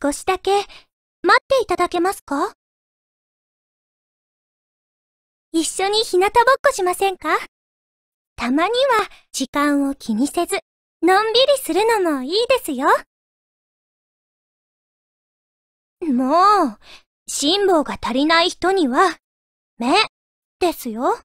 少しだけ待っていただけますか一緒に日向ぼっこしませんかたまには時間を気にせず、のんびりするのもいいですよ。もう、辛抱が足りない人には、目、ですよ。